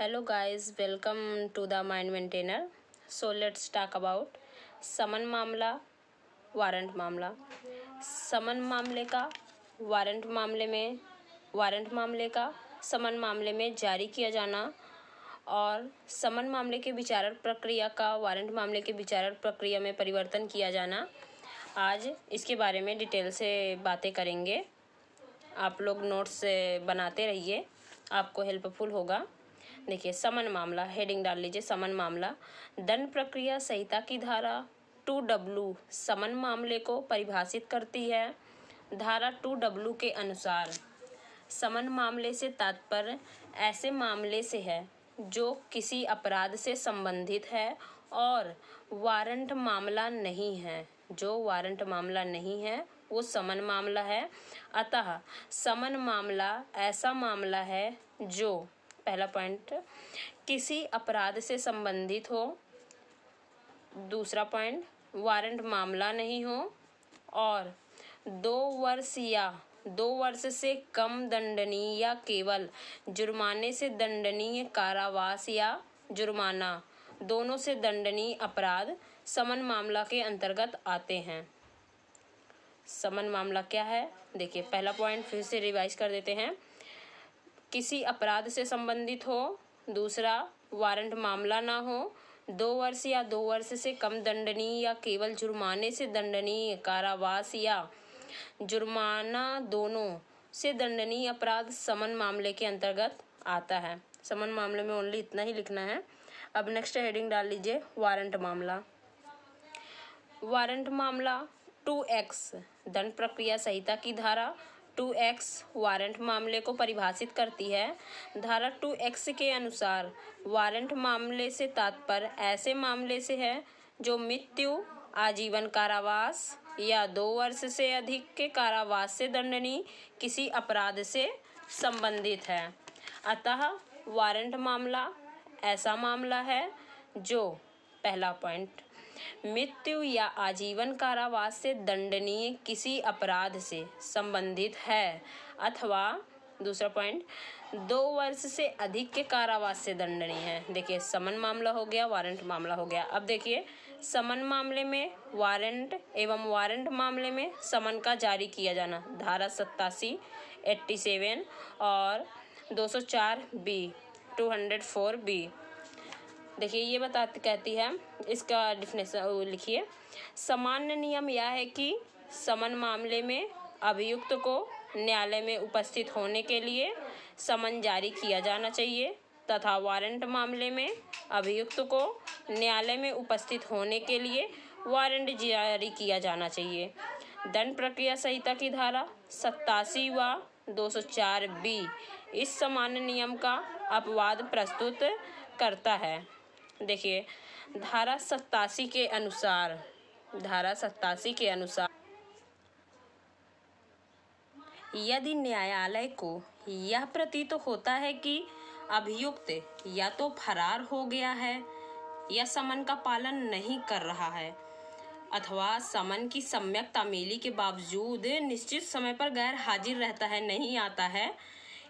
hello guys welcome to the mind maintainer so let's talk about summon मामला warrant मामला समन मामले का warrant मामले में वारंट मामले का समन मामले में जारी किया जाना और समन मामले के विचारण प्रक्रिया का वारंट मामले के विचारण प्रक्रिया में परिवर्तन किया जाना आज इसके बारे में डिटेल से बातें करेंगे आप लोग नोट्स बनाते रहिए आपको हेल्पफुल होगा देखिए समन मामला हेडिंग डाल लीजिए समन मामला दंड प्रक्रिया संहिता की धारा टू डब्लू समन मामले को परिभाषित करती है धारा टू डब्लू के अनुसार समन मामले से तात्पर्य ऐसे मामले से है जो किसी अपराध से संबंधित है और वारंट मामला नहीं है जो वारंट मामला नहीं है वो समन मामला है अतः समन मामला ऐसा मामला है जो पहला पॉइंट किसी अपराध से संबंधित हो दूसरा पॉइंट वारंट मामला नहीं हो और दो वर्ष या दो वर्ष से कम दंडनीय या केवल जुर्माने से दंडनीय कारावास या जुर्माना दोनों से दंडनीय अपराध समन मामला के अंतर्गत आते हैं समन मामला क्या है देखिए पहला पॉइंट फिर से रिवाइज कर देते हैं किसी अपराध से संबंधित हो दूसरा वारंट मामला ना हो दो वर्ष या दो वर्ष से कम दंडनीय या केवल जुर्माने से दंडनीय कारावास या जुर्माना दोनों से दंडनीय अपराध समन मामले के अंतर्गत आता है समन मामले में ओनली इतना ही लिखना है अब नेक्स्ट हेडिंग डाल लीजिए वारंट मामला वारंट मामला टू एक्स दंड प्रक्रिया संहिता की धारा टू एक्स वारंट मामले को परिभाषित करती है धारा टू एक्स के अनुसार वारंट मामले से तात्पर्य ऐसे मामले से है जो मृत्यु आजीवन कारावास या दो वर्ष से अधिक के कारावास से दंडनीय किसी अपराध से संबंधित है अतः वारंट मामला ऐसा मामला है जो पहला पॉइंट मृत्यु या आजीवन कारावास से दंडनीय किसी अपराध से संबंधित है अथवा दूसरा पॉइंट दो वर्ष से अधिक के कारावास से दंडनीय है देखिए समन मामला हो गया वारंट मामला हो गया अब देखिए समन मामले में वारंट एवं वारंट मामले में समन का जारी किया जाना धारा सत्तासी एट्टी सेवन और दो सौ चार B two hundred four B देखिए ये बताती कहती है इसका डिफिनेशन लिखिए सामान्य नियम यह है कि समन मामले में अभियुक्त को न्यायालय में उपस्थित होने के लिए समन जारी किया जाना चाहिए तथा वारंट मामले में अभियुक्त को न्यायालय में उपस्थित होने के लिए वारंट जारी किया जाना चाहिए दंड प्रक्रिया संहिता की धारा सत्तासी व 204 बी इस सामान्य नियम का अपवाद प्रस्तुत करता है देखिए धारा सत्तासी के अनुसार धारा सत्तासी के अनुसार यदि न्यायालय को यह प्रतीत तो होता है कि अभियुक्त या तो फरार हो गया है या समन का पालन नहीं कर रहा है अथवा समन की सम्यक तमेली के बावजूद निश्चित समय पर गैर हाजिर रहता है नहीं आता है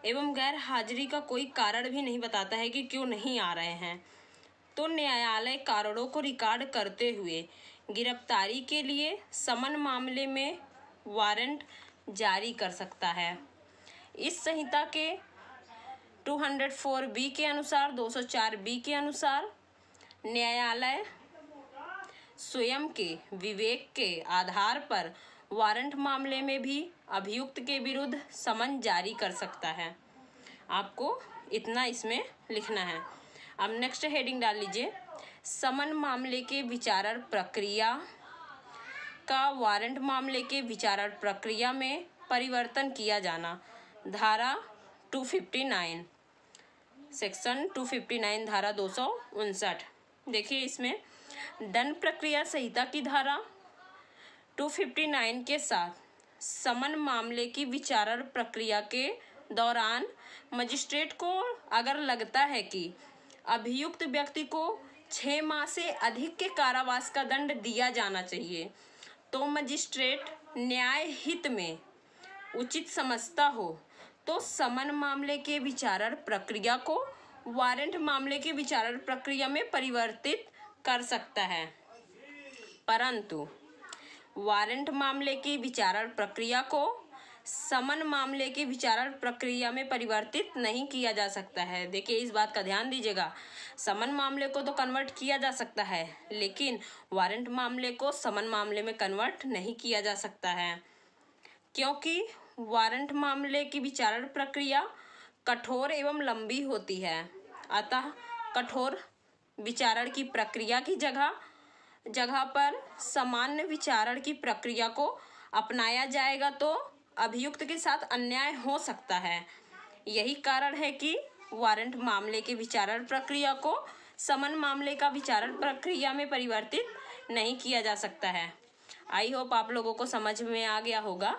एवं गैर हाजिरी का कोई कारण भी नहीं बताता है कि क्यों नहीं आ रहे हैं तो न्यायालय कारणों को रिकॉर्ड करते हुए गिरफ्तारी के लिए समन मामले में वारंट जारी कर सकता है इस संहिता के 204 बी के अनुसार 204 बी के अनुसार न्यायालय स्वयं के विवेक के आधार पर वारंट मामले में भी अभियुक्त के विरुद्ध समन जारी कर सकता है आपको इतना इसमें लिखना है अब नेक्स्ट हेडिंग डाल लीजिए समन मामले के विचारण प्रक्रिया का वारंट मामले के विचारण प्रक्रिया में परिवर्तन किया जाना धारा 259 सेक्शन 259 धारा दो देखिए इसमें दंड प्रक्रिया संहिता की धारा 259 के साथ समन मामले की विचारण प्रक्रिया के दौरान मजिस्ट्रेट को अगर लगता है कि अभियुक्त व्यक्ति को छः माह से अधिक के कारावास का दंड दिया जाना चाहिए तो मजिस्ट्रेट न्याय हित में उचित समझता हो तो समन मामले के विचारण प्रक्रिया को वारंट मामले के विचारण प्रक्रिया में परिवर्तित कर सकता है परंतु वारंट मामले की विचारण प्रक्रिया को समन मामले की विचारण प्रक्रिया में परिवर्तित नहीं किया जा सकता है देखिए इस बात का ध्यान दीजिएगा समन मामले को तो कन्वर्ट किया जा सकता है लेकिन वारंट मामले को समन मामले में कन्वर्ट नहीं किया जा सकता है क्योंकि वारंट मामले की विचारण प्रक्रिया कठोर एवं लंबी होती है अतः कठोर विचारण की प्रक्रिया की जगह जगह पर सामान्य विचारण की प्रक्रिया को अपनाया जाएगा तो अभियुक्त के साथ अन्याय हो सकता है यही कारण है कि वारंट मामले के विचारण प्रक्रिया को समन मामले का विचारण प्रक्रिया में परिवर्तित नहीं किया जा सकता है आई होप आप लोगों को समझ में आ गया होगा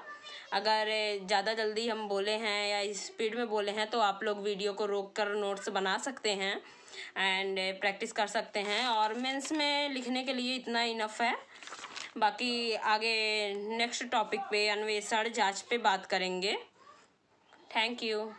अगर ज़्यादा जल्दी हम बोले हैं या स्पीड में बोले हैं तो आप लोग वीडियो को रोक कर नोट्स बना सकते हैं एंड प्रैक्टिस कर सकते हैं और मेंस में लिखने के लिए इतना इनफ है बाकी आगे नेक्स्ट टॉपिक पे अन्वेषण जांच पे बात करेंगे थैंक यू